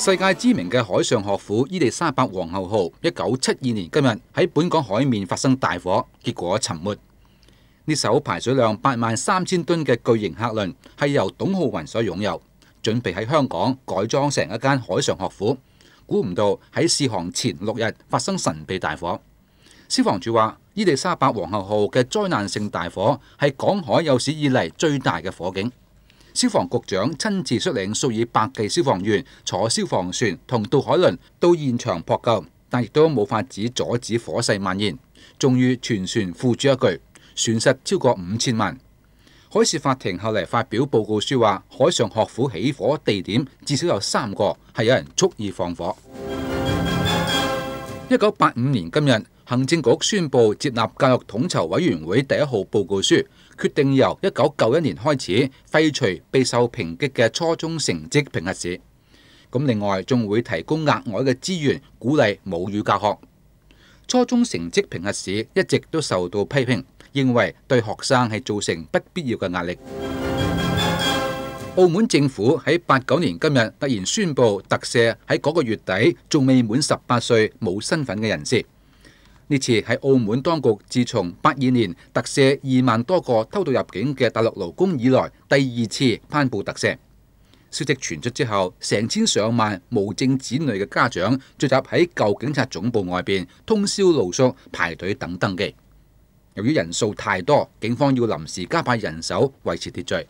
世界知名嘅海上学府伊丽莎白皇后号，一九七二年今日喺本港海面发生大火，结果沉没。呢艘排水量八万三千吨嘅巨型客轮系由董浩云所拥有，准备喺香港改装成一间海上学府，估唔到喺试航前六日发生神秘大火。消防处话，伊丽莎白皇后号嘅灾难性大火系港海有史以嚟最大嘅火警。消防局长亲自率领数以百计消防员坐消防船同渡海轮到现场扑救，但亦都冇法子阻止火势蔓延。终于全船付诸一句，损失超过五千万。海事法庭后嚟发表报告书话，海上学府起火地点至少有三个系有人蓄意放火。一九八五年今日。行政局宣布接纳教育统筹委员会第一号报告书，决定由一九九一年开始废除备受抨击嘅初中成绩评核试。咁，另外仲会提供额外嘅资源，鼓励母语教学。初中成绩评核试一直都受到批评，认为对学生系造成不必要嘅压力。澳门政府喺八九年今日突然宣布特赦喺嗰个月底仲未满十八岁冇身份嘅人士。呢次喺澳門當局自從八二年特赦二萬多個偷渡入境嘅大陸勞工以來第二次攀布特赦。消息傳出之後，成千上萬無證子女嘅家長聚集喺舊警察總部外边，通宵露宿排隊等登記。由於人數太多，警方要臨時加派人手維持秩序。